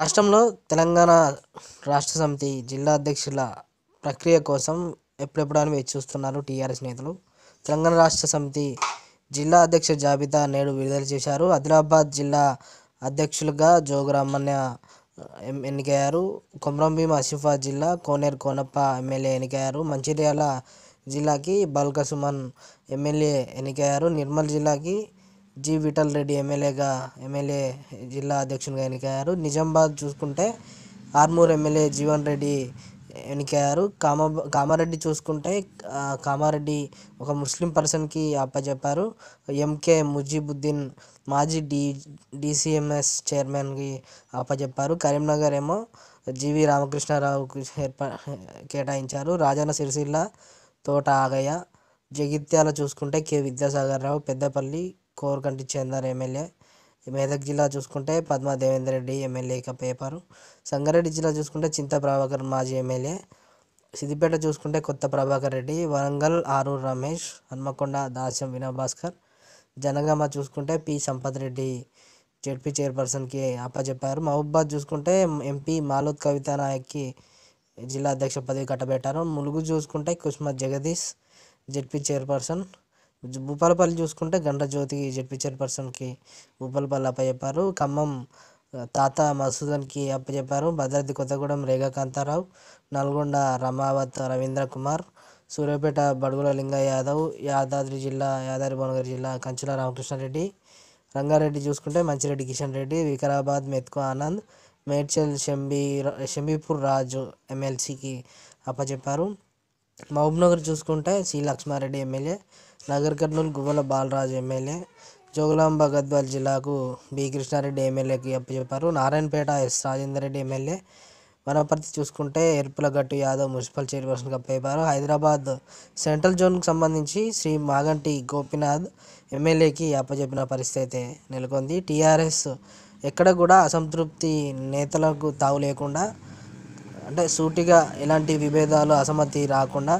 రాష్ట్రంలో తెలంగాణ రాష్ట్ర సమితి జిల్లా అధ్యక్షుల ప్రక్రియ కోసం ఎప్పుడెప్పుడు అని వేచి చూస్తున్నారు టీఆర్ఎస్ నేతలు తెలంగాణ రాష్ట్ర సమితి జిల్లా అధ్యక్ష జాబితా నేడు విడుదల చేశారు ఆదిలాబాద్ జిల్లా అధ్యక్షులుగా జోగురామన్య ఎన్నికయ్యారు భీమ ఆసిఫా జిల్లా కోనేరు కోనప్ప ఎమ్మెల్యే ఎన్నికయ్యారు మంచిర్యాల జిల్లాకి బల్క సుమన్ ఎమ్మెల్యే ఎన్నికయ్యారు నిర్మల్ జిల్లాకి జి విఠల్ రెడ్డి ఎమ్మెల్యేగా ఎమ్మెల్యే జిల్లా అధ్యక్షునిగా ఎన్నికయ్యారు నిజామాబాద్ చూసుకుంటే ఆర్మూర్ ఎమ్మెల్యే జీవన్ రెడ్డి ఎన్నికయ్యారు కామ కామారెడ్డి చూసుకుంటే కామారెడ్డి ఒక ముస్లిం పర్సన్కి అప్పచెప్పారు ఎంకే ముజీబుద్దీన్ మాజీ డి డిసిఎంఎస్ చైర్మన్కి అప్పచెప్పారు కరీంనగర్ ఏమో జీవి రామకృష్ణారావుకి కేటాయించారు రాజన్న సిరిసిల్ల తోట ఆగయ్య జగిత్యాల చూసుకుంటే కె విద్యాసాగర్ రావు పెద్దపల్లి కోరుకంటి చందర్ ఎమ్మెల్యే మెదక్ జిల్లా చూసుకుంటే పద్మ దేవేందర్ రెడ్డి ఎమ్మెల్యేక పేపరు సంగారెడ్డి జిల్లా చూసుకుంటే చింత ప్రభాకర్ మాజీ ఎమ్మెల్యే సిద్దిపేట చూసుకుంటే కొత్త ప్రభాకర్ రెడ్డి వరంగల్ ఆరు రమేష్ హన్మకొండ దాస్యం వినోభాస్కర్ జనగామ చూసుకుంటే పి సంపత్ రెడ్డి జెడ్పీ చైర్పర్సన్కి అప్పచెప్పారు మహబూబాద్ చూసుకుంటే ఎంపీ మాలోత్ కవితా నాయక్కి జిల్లా అధ్యక్ష పదవి కట్టబెట్టారు ములుగు చూసుకుంటే కుస్మత్ జగదీష్ జెడ్పీ చైర్పర్సన్ భూపాలపల్లి చూసుకుంటే గంట జ్యోతి జెడ్పీ చైర్పర్సన్కి భూపాలపల్లి అప్పచెప్పారు ఖమ్మం తాత మసూదన్కి అప్పచెప్పారు భద్రాద్రి కొత్తగూడెం రేఖాకాంతారావు నల్గొండ రమావత్ రవీంద్ర కుమార్ సూర్యాపేట బడుగుల లింగా యాదవ్ యాదాద్రి జిల్లా యాదాద్రి భువనగిరి జిల్లా కంచుల రామకృష్ణారెడ్డి రంగారెడ్డి చూసుకుంటే మంచిరెడ్డి కిషన్ రెడ్డి వికారాబాద్ మెత్కు ఆనంద్ మేడ్చల్ షంబీ షంబీపూర్ రాజు ఎమ్మెల్సీకి అప్పచెప్పారు మహబూబ్నగర్ చూసుకుంటే C Laxma Reddy MLA Nagarkurnool Guvvala Balaraju MLA Jogulamba Gadwal జిల్లాకు బి కృష్ణారెడ్డి ఎమ్మెల్యేకి అప్పచెప్పారు నారాయణపేట ఎస్ రాజేందర్ రెడ్డి ఎమ్మెల్యే వనపర్తి చూసుకుంటే ఎరుపులగట్టు యాదవ్ మున్సిపల్ చైర్పర్సన్గా అప్పచెప్పారు హైదరాబాద్ సెంట్రల్ జోన్కు సంబంధించి శ్రీ మాగంటి గోపినాథ్ ఎమ్మెల్యేకి అప్పచెప్పిన పరిస్థితి అయితే నెలకొంది టీఆర్ఎస్ ఎక్కడ కూడా అసంతృప్తి నేతలకు తావు లేకుండా అంటే సూటిగా ఎలాంటి విభేదాలు అసమ్మతి రాకుండా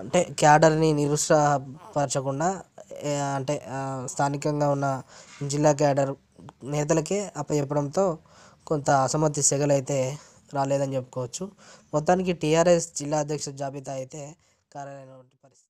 అంటే క్యాడర్ని నిరుత్సాహపరచకుండా అంటే స్థానికంగా ఉన్న జిల్లా క్యాడర్ నేతలకే అప్పచెప్పడంతో కొంత అసమ్మతి సెగలైతే రాలేదని చెప్పుకోవచ్చు మొత్తానికి టీఆర్ఎస్ జిల్లా అధ్యక్ష జాబితా అయితే కారణమైనటువంటి పరిస్థితి